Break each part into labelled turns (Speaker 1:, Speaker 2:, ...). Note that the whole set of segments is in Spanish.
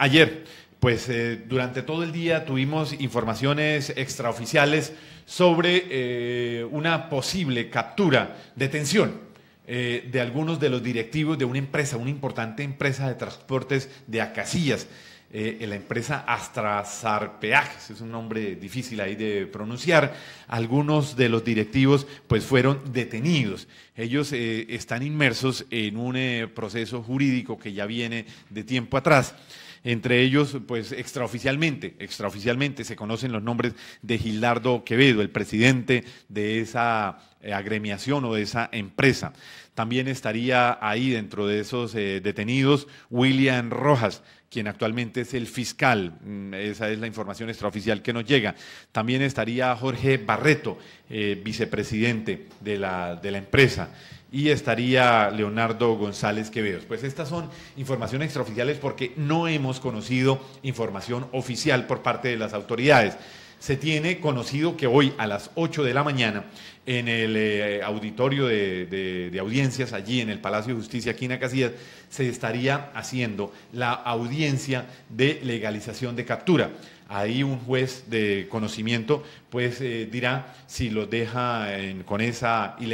Speaker 1: Ayer, pues eh, durante todo el día tuvimos informaciones extraoficiales sobre eh, una posible captura, detención eh, de algunos de los directivos de una empresa, una importante empresa de transportes de Acasillas. la empresa Astrazarpeajes, es un nombre difícil ahí de pronunciar, algunos de los directivos pues fueron detenidos. Ellos están inmersos en un proceso jurídico que ya viene de tiempo atrás entre ellos, pues extraoficialmente, extraoficialmente se conocen los nombres de Gildardo Quevedo, el presidente de esa eh, agremiación o de esa empresa. También estaría ahí dentro de esos eh, detenidos William Rojas, quien actualmente es el fiscal. Mm, esa es la información extraoficial que nos llega. También estaría Jorge Barreto, eh, vicepresidente de la, de la empresa y estaría Leonardo González Quevedos. Pues estas son informaciones extraoficiales porque no hemos conocido información oficial por parte de las autoridades se tiene conocido que hoy a las 8 de la mañana en el eh, auditorio de, audiencias allí en el Palacio de Justicia aquí en Acacias se estaría haciendo la audiencia de legalización de captura ahí un juez de conocimiento pues eh, dirá si los deja con esa y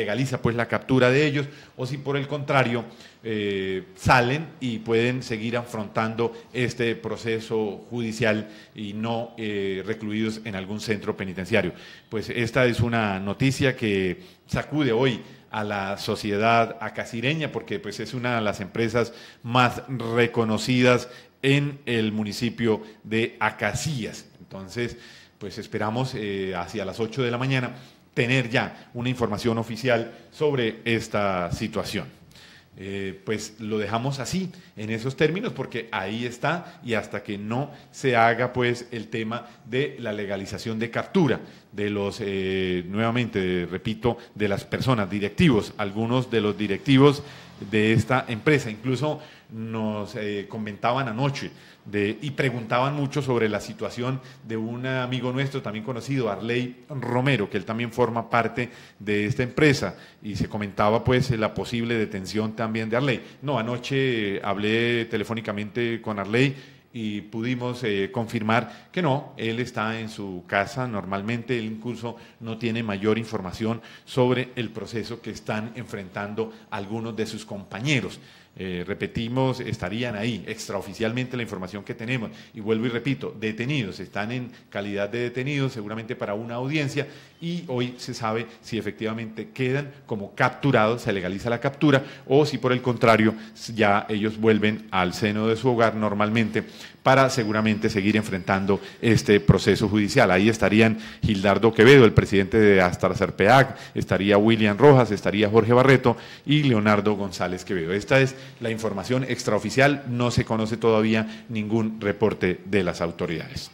Speaker 1: pues la captura de ellos o si por el contrario eh, salen y pueden seguir afrontando este proceso judicial y no eh, recluidos en algún centro penitenciario. Pues esta es una noticia que sacude hoy a la sociedad acasireña, porque pues es una de las empresas más reconocidas en el municipio de Acacías. Entonces, pues esperamos eh, hacia las 8 de la mañana tener ya una información oficial sobre esta situación. Eh, pues lo dejamos así, en esos términos, porque ahí está y hasta que no se haga pues el tema de la legalización de captura de los, eh, nuevamente repito, de las personas directivos, algunos de los directivos de esta empresa. Incluso nos eh, comentaban anoche y preguntaban mucho sobre la situación de un amigo nuestro también conocido, Arley Romero, que él también forma parte de esta empresa y se comentaba pues la posible detención también de Arley. No, anoche hablé telefónicamente con Arley y pudimos eh, confirmar que no, él está en su casa normalmente, él incluso no tiene mayor información sobre el proceso que están enfrentando algunos de sus compañeros. Eh, repetimos, estarían ahí, extraoficialmente la información que tenemos. Y vuelvo y repito, detenidos, están en calidad de detenidos, seguramente para una audiencia, y hoy se sabe si efectivamente quedan como capturados, se legaliza la captura, o si por el contrario ya ellos vuelven al seno de su hogar normalmente para seguramente seguir enfrentando este proceso judicial. Ahí estarían Gildardo Quevedo, el presidente de Astar estaría William Rojas, estaría Jorge Barreto y Leonardo González Quevedo. Esta es la información extraoficial, no se conoce todavía ningún reporte de las autoridades.